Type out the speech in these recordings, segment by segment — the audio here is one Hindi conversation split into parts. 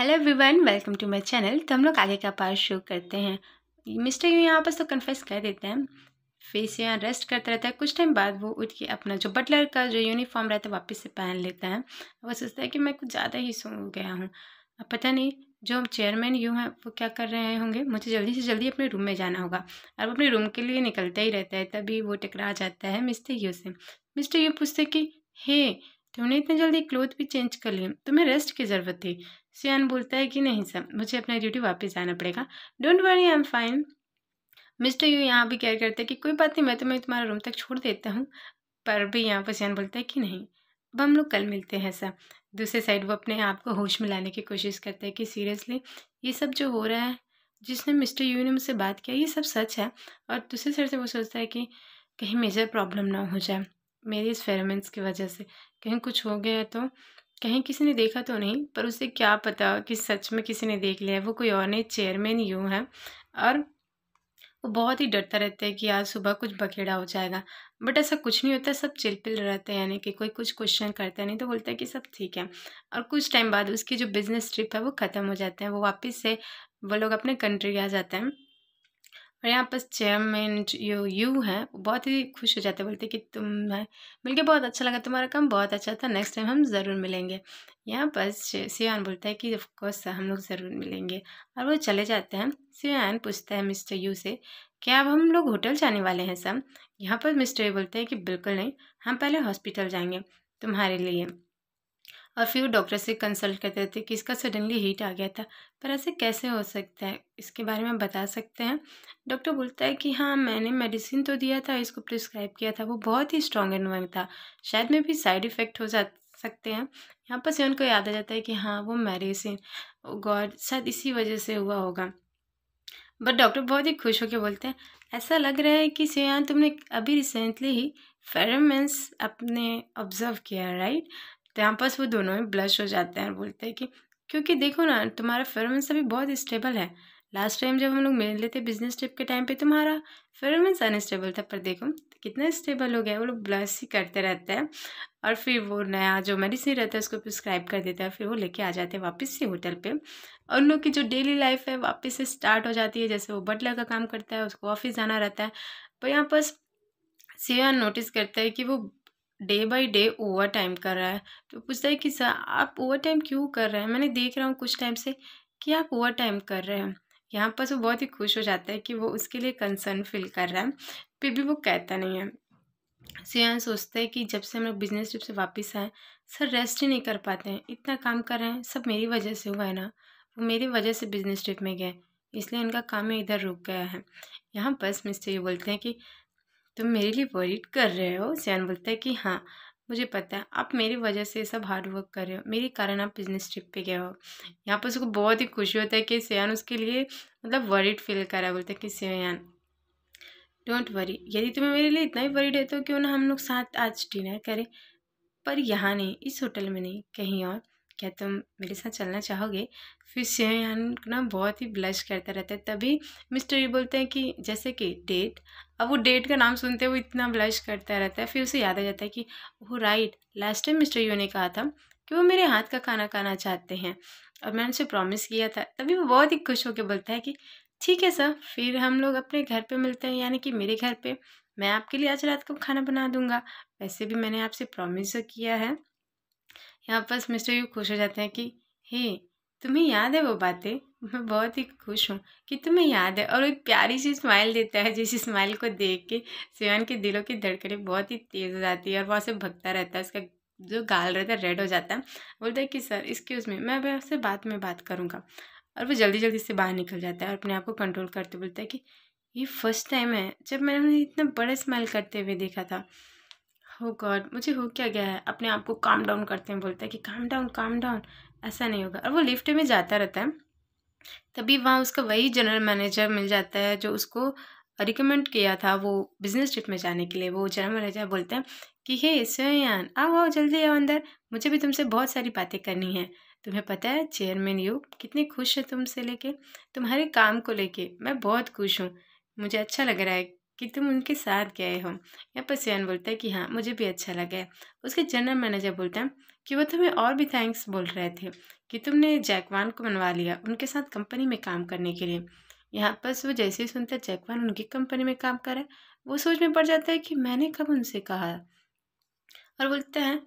Hello everyone welcome to my channel तो हम लोग आगे का पार्ट शो करते हैं मिस्टर यू यहाँ पर तो कन्फेस कर देते हैं फिर यहाँ रेस्ट करता रहता है कुछ टाइम बाद वो उठ के अपना जो बटलर का जो यूनिफॉर्म रहता है वापस से पहन लेता है वो सोचता है कि मैं कुछ ज़्यादा ही सो गया हूँ अब पता नहीं जो चेयरमैन यू हैं वो क्या कर रहे होंगे मुझे जल्दी से जल्दी अपने रूम में जाना होगा और वो अपने रूम के लिए निकलता ही रहता है तभी वो टकरा जाता है मिस्टर यू से मिस्टर यू पूछते कि हे तुमने इतने जल्दी क्लोथ भी चेंज कर लिए तुम्हें रेस्ट की ज़रूरत थी सियान बोलता है कि नहीं सर मुझे अपना ड्यूटी वापस जाना पड़ेगा don't worry I am fine mister Yu यहाँ भी केयर करते हैं कि कोई बात नहीं मैं तुम्हें मैं तुम्हारा रूम तक छोड़ देता हूँ पर भी यहाँ पर सियान बोलता है कि नहीं अब हम लोग कल मिलते हैं सर दूसरे साइड वो अपने आप को होश में लाने की कोशिश करते हैं कि सीरियसली ये सब जो हो रहा है जिसने मिस्टर यू ने मुझसे बात किया ये सब सच है और दूसरे साइड से वो सोचता है कि कहीं मेजर प्रॉब्लम ना हो जाए मेरी इस फेरमेंट्स की वजह से कहीं कुछ हो गया तो कहीं किसी ने देखा तो नहीं पर उसे क्या पता कि सच में किसी ने देख लिया है वो कोई और नहीं चेयरमैन यूँ है और वो बहुत ही डरता रहता है कि आज सुबह कुछ बखेड़ा हो जाएगा बट ऐसा कुछ नहीं होता सब चिलपिल रहते हैं यानी कि कोई कुछ क्वेश्चन करता नहीं तो बोलता है कि सब ठीक है और कुछ टाइम बाद उसकी जो बिज़नेस ट्रिप है वो ख़त्म हो जाते हैं वो वापस से वो लोग अपने कंट्री आ जाते हैं और यहाँ पर चैम एंड जो यू है बहुत ही खुश हो जाते बोलते कि तुम मिलकर बहुत अच्छा लगा तुम्हारा काम बहुत अच्छा था नेक्स्ट टाइम हम ज़रूर मिलेंगे यहाँ पर सियान बोलता है कि ऑफकोर्स हम लोग ज़रूर मिलेंगे और वो चले जाते हैं सियान पूछता है मिस्टर यू से क्या अब हम लोग होटल जाने वाले हैं सब यहाँ पर मिस्टर यू बोलते हैं कि बिल्कुल नहीं हम पहले हॉस्पिटल जाएंगे तुम्हारे लिए और फिर वो डॉक्टर से कंसल्ट करते थे कि इसका सडनली हीट आ गया था पर ऐसे कैसे हो सकता है इसके बारे में बता सकते हैं डॉक्टर बोलता है कि हाँ मैंने मेडिसिन तो दिया था इसको प्रिस्क्राइब किया था वो बहुत ही स्ट्रॉन्ग एनवर्ग था शायद में भी साइड इफ़ेक्ट हो जा सकते हैं यहाँ पर से उनको याद आ जाता है कि हाँ वो मेडिसिन गॉड शायद इसी वजह से हुआ होगा बट डॉक्टर बहुत ही खुश होकर बोलते हैं ऐसा लग रहा है कि सियान तुमने अभी रिसेंटली ही फेरमेंस अपने ऑब्जर्व किया राइट तो यहाँ पास वो दोनों में ब्लश हो जाते हैं और बोलते हैं कि क्योंकि देखो ना तुम्हारा परफॉर्मेंस अभी बहुत स्टेबल है लास्ट टाइम जब हम लोग मिल लेते बिजनेस ट्रिप के टाइम पे तुम्हारा परफॉर्मेंस अनस्टेबल था पर देखो तो कितना स्टेबल हो गया वो लोग ब्लश ही करते रहते हैं और फिर वो नया जो मेडिसिन रहता है उसको प्रिस्क्राइब कर देता है फिर वो लेके आ जाते हैं वापस से होटल पे और उन लोग की जो डेली लाइफ है वापस से स्टार्ट हो जाती है जैसे वो बटलर का काम करता है उसको ऑफिस जाना रहता है पर यहाँ पर सिया नोटिस करता है कि वो day by day overtime कर रहा है तो पूछता है कि सर आप ओवर टाइम क्यों कर रहे हैं मैंने देख रहा हूँ कुछ टाइम से कि आप ओवर टाइम कर रहे हैं यहाँ पर वो तो बहुत ही खुश हो जाता है कि वो उसके लिए कंसर्न फील कर रहा है फिर भी वो कहता नहीं है सियान यहाँ सोचता है कि जब से हम लोग बिजनेस ट्रिप से वापस आए सर रेस्ट ही नहीं कर पाते हैं इतना काम कर रहे हैं सब मेरी वजह से हुआ है ना वो मेरी वजह से बिजनेस ट्रिप में गए इसलिए उनका काम ही इधर रुक गया है यहाँ बस मिस्टर ये बोलते हैं कि तुम मेरे लिए वरीड कर रहे हो सैन बोलता है कि हाँ मुझे पता है आप मेरी वजह से सब हार्ड वर्क कर रहे हो मेरे कारण आप बिजनेस ट्रिप पे गए हो यहाँ पर उसको बहुत ही खुशी होता है कि सयान उसके लिए मतलब वरीड फील कर रहा है बोलता है कि सयान डोंट वरी यदि तुम्हें मेरे लिए इतना ही वरीड है तो क्यों ना हम लोग साथ आज डिनर करें पर यहाँ नहीं इस होटल में नहीं कहीं और क्या तुम मेरे साथ चलना चाहोगे फिर सेहयान ना बहुत ही ब्लश करता रहता है तभी मिस्टर ये बोलते हैं कि जैसे कि डेट अब वो डेट का नाम सुनते वो इतना ब्लश करता रहता है फिर उसे याद आ जाता है कि वो right last time mister Yu ने कहा था कि वो मेरे हाथ का खाना खाना चाहते हैं और मैंने उनसे प्रॉमिस किया था तभी वो बहुत ही खुश होकर बोलता है कि ठीक है सर फिर हम लोग अपने घर पर मिलते हैं यानी कि मेरे घर पर मैं आपके लिए आज रात को खाना बना दूंगा वैसे भी मैंने आपसे प्रॉमिस किया है यहाँ पर मिस्टर यू खुश हो जाते हैं कि हे तुम्हें याद है वो बातें मैं बहुत ही खुश हूँ कि तुम्हें याद है और एक प्यारी सी स्माइल देता है जिस स्माइल को देख के सिवान के दिलों की धड़कनें बहुत ही तेज़ हो जाती है और वहाँ से भगता रहता है उसका जो गाल रहता है रेड हो जाता है बोलता है कि सर एक्सक्यूज़ मी मैं अभी आपसे बात में बात करूँगा और वो जल्दी जल्दी से बाहर निकल जाता है और अपने आप को कंट्रोल करते बोलता है कि ये फर्स्ट टाइम है जब मैंने उन्हें इतना बड़ा स्माइल करते हुए देखा था हो oh गॉड मुझे हो क्या गया है अपने आप को काम डाउन करते हैं बोलता है कि काम डाउन काम डाउन ऐसा नहीं होगा और वो लिफ्ट में जाता रहता है तभी वहाँ उसका वही जनरल मैनेजर मिल जाता है जो उसको रिकमेंड किया था वो बिजनेस ट्रिप में जाने के लिए वो जनरल मैनेजर बोलते हैं कि हे सोयान आओ आओ जल्दी आओ अंदर मुझे भी तुमसे बहुत सारी बातें करनी है तुम्हें पता है चेयरमैन यू कितने खुश है तुमसे लेके तुम्हारे काम को लेके मैं बहुत खुश हूँ मुझे अच्छा लग रहा है कि तुम उनके साथ गए हो यहाँ पर सियान बोलता है कि हाँ मुझे भी अच्छा लगा है उसके जनरल मैनेजर बोलता है कि वो तुम्हें और भी थैंक्स बोल रहे थे कि तुमने जैकवान को मनवा लिया उनके साथ कंपनी में काम करने के लिए यहाँ पर वो जैसे ही सुनता है जैकवान उनकी कंपनी में काम कर रहा है वो सोच में पड़ जाता है कि मैंने कब उनसे कहा और बोलते हैं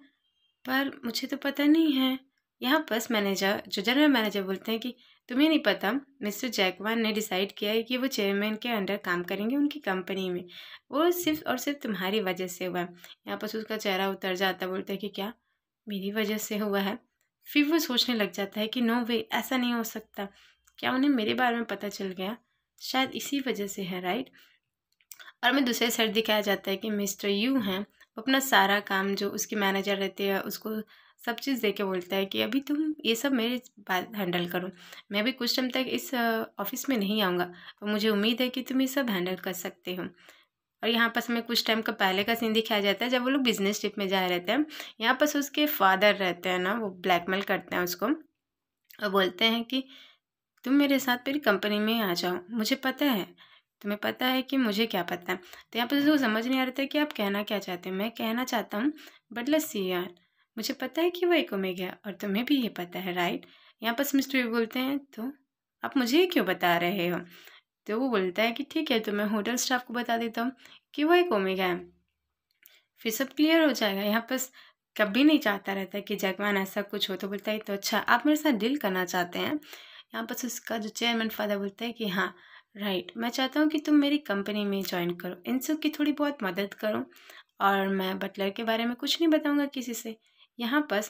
पर मुझे तो पता नहीं है यहाँ बस मैनेजर जो जनरल मैनेजर बोलते हैं कि तुम्हें नहीं पता मिस्टर जैकवान ने डिसाइड किया है कि वो चेयरमैन के अंडर काम करेंगे उनकी कंपनी में वो सिर्फ और सिर्फ तुम्हारी वजह से हुआ है यहाँ पर उसका चेहरा उतर जाता बोलता है कि क्या मेरी वजह से हुआ है फिर वो सोचने लग जाता है कि नो वे ऐसा नहीं हो सकता क्या उन्हें मेरे बारे में पता चल गया शायद इसी वजह से है राइट और हमें दूसरे सर दिखाया जाता है कि मिस्टर यू हैं अपना सारा काम जो उसके मैनेजर रहते हैं उसको सब चीज़ दे के बोलता है कि अभी तुम ये सब मेरे बात हैंडल करो मैं भी कुछ टाइम तक इस ऑफिस में नहीं आऊँगा पर मुझे उम्मीद है कि तुम ये सब हैंडल कर सकते हो और यहाँ पर हमें कुछ टाइम का पहले का सीन दिखाया जाता है जब वो लोग बिजनेस ट्रिप में जा रहते हैं यहाँ पर उसके फादर रहते हैं ना वो ब्लैकमेल करते हैं उसको और बोलते हैं कि तुम मेरे साथ मेरी कंपनी में आ जाओ मुझे पता है तुम्हें पता है कि मुझे क्या पता है तो यहाँ पर उसको समझ नहीं आ रहा था कि आप कहना क्या चाहते हैं मैं कहना चाहता हूँ बट लेट्स सी यार मुझे पता है कि वो एक ओमेगा और तुम्हें भी ये पता है राइट यहाँ पर मिस्टर भी बोलते हैं तो आप मुझे क्यों बता रहे हो तो वो बोलता है कि ठीक है तो मैं होटल स्टाफ को बता देता हूँ कि वो एक ओमेगा है फिर सब क्लियर हो जाएगा यहाँ पर कभी नहीं चाहता रहता कि जगवान ऐसा कुछ हो तो बोलता है तो अच्छा आप मेरे साथ डील करना चाहते हैं यहाँ पर उसका जो चेयरमैन फादर बोलता है कि हाँ राइट मैं चाहता हूँ कि तुम मेरी कंपनी में ज्वाइन करो इन सब की थोड़ी बहुत मदद करो और मैं बटलर के बारे में कुछ नहीं बताऊँगा किसी से यहाँ पर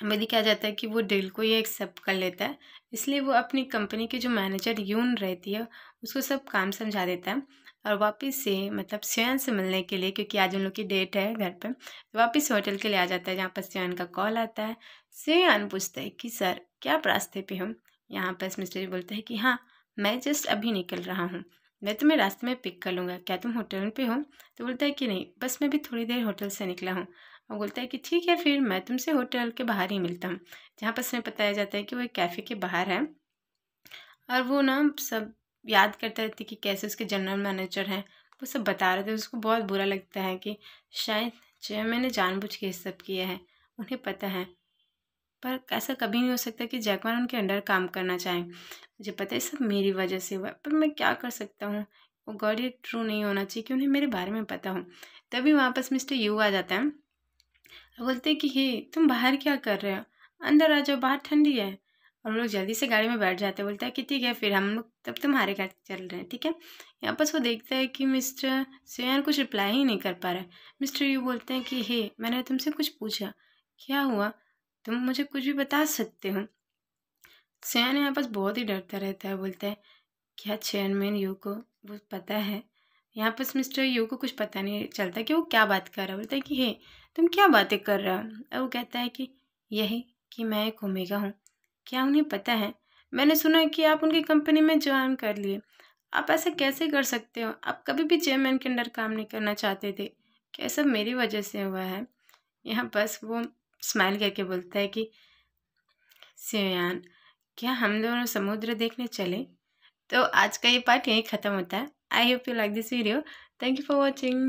हमें दिखाया जाता है कि वो डील को ये एक्सेप्ट कर लेता है इसलिए वो अपनी कंपनी के जो मैनेजर यून रहती है उसको सब काम समझा देता है और वापस से मतलब स्वयं से मिलने के लिए क्योंकि आज उन लोग की डेट है घर पर तो वापस होटल के लिए आ जाता है जहाँ पर स्वयं का कॉल आता है स्वयं पूछता है कि सर क्या आप रास्ते पे हम यहाँ पर मिस्टर जी बोलते हैं कि हाँ मैं जस्ट अभी निकल रहा हूँ मैं तुम्हें रास्ते में पिक कर लूँगा क्या तुम होटल पे हो तो बोलता है कि नहीं बस मैं भी थोड़ी देर होटल से निकला हूँ और बोलता है कि ठीक है फिर मैं तुमसे होटल के बाहर ही मिलता हूँ जहाँ पर उसमें बताया जाता है कि वो एक कैफ़े के बाहर है और वो ना सब याद करते रहते कि कैसे उसके जनरल मैनेजर हैं वो सब बता रहे थे उसको बहुत बुरा लगता है कि शायद जो मैंने जानबूझ के ये सब किया है उन्हें पता है पर ऐसा कभी नहीं हो सकता कि जैकवान उनके अंडर काम करना चाहें मुझे पता है सब मेरी वजह से हुआ पर मैं क्या कर सकता हूँ वो गॉड ये ट्रू नहीं होना चाहिए कि उन्हें मेरे बारे में पता हो तभी वापस मिस्टर यू आ जाता है बोलते हैं कि हे तुम बाहर क्या कर रहे हो अंदर आ जाओ बाहर ठंडी है और लोग जल्दी से गाड़ी में बैठ जाते हैं बोलता है कि ठीक है फिर हम लोग तब तुम्हारे घर चल रहे हैं ठीक है यहाँ पर वो देखता है कि मिस्टर सुयान कुछ रिप्लाई ही नहीं कर पा रहा है मिस्टर यू बोलते हैं कि हे मैंने तुमसे कुछ पूछा क्या हुआ तुम मुझे कुछ भी बता सकते हो सुयान यहाँ पास बहुत ही डरता रहता है बोलता है क्या चेयरमैन यू को वो पता है यहाँ पर मिस्टर यू को कुछ पता नहीं चलता कि वो क्या बात कर रहा है बोलता है कि हे तुम क्या बातें कर रहे हो और वो कहता है कि यही कि मैं एक ओमेगा हूँ क्या उन्हें पता है मैंने सुना कि आप उनकी कंपनी में ज्वाइन कर लिए आप ऐसा कैसे कर सकते हो आप कभी भी चेयरमैन के अंडर काम नहीं करना चाहते थे क्या सब मेरी वजह से हुआ है यहाँ बस वो स्माइल करके बोलता है कि सियान क्या हम दोनों समुद्र देखने चले तो आज का ये पार्ट यहीं ख़त्म होता है I hope you like this video. Thank you for watching.